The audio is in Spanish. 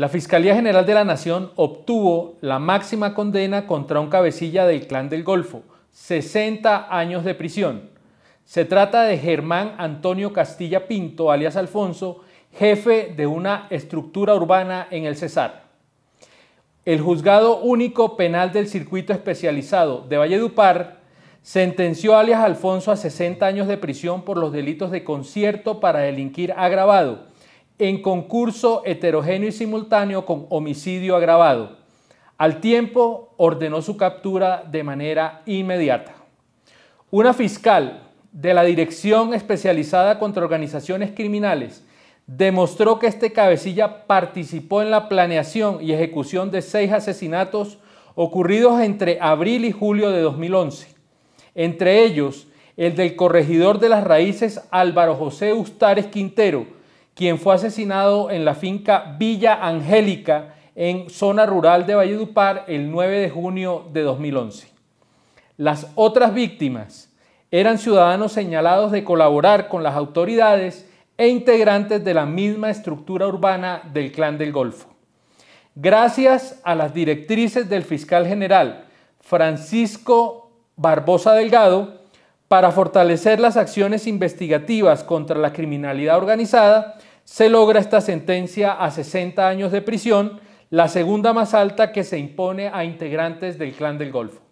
La Fiscalía General de la Nación obtuvo la máxima condena contra un cabecilla del Clan del Golfo, 60 años de prisión. Se trata de Germán Antonio Castilla Pinto, alias Alfonso, jefe de una estructura urbana en el Cesar. El juzgado único penal del circuito especializado de Valledupar sentenció alias Alfonso a 60 años de prisión por los delitos de concierto para delinquir agravado, en concurso heterogéneo y simultáneo con homicidio agravado. Al tiempo ordenó su captura de manera inmediata. Una fiscal de la Dirección Especializada contra Organizaciones Criminales demostró que este cabecilla participó en la planeación y ejecución de seis asesinatos ocurridos entre abril y julio de 2011. Entre ellos, el del corregidor de las raíces Álvaro José Ustares Quintero, quien fue asesinado en la finca Villa Angélica en zona rural de Valledupar el 9 de junio de 2011. Las otras víctimas eran ciudadanos señalados de colaborar con las autoridades e integrantes de la misma estructura urbana del Clan del Golfo. Gracias a las directrices del fiscal general Francisco Barbosa Delgado, para fortalecer las acciones investigativas contra la criminalidad organizada, se logra esta sentencia a 60 años de prisión, la segunda más alta que se impone a integrantes del Clan del Golfo.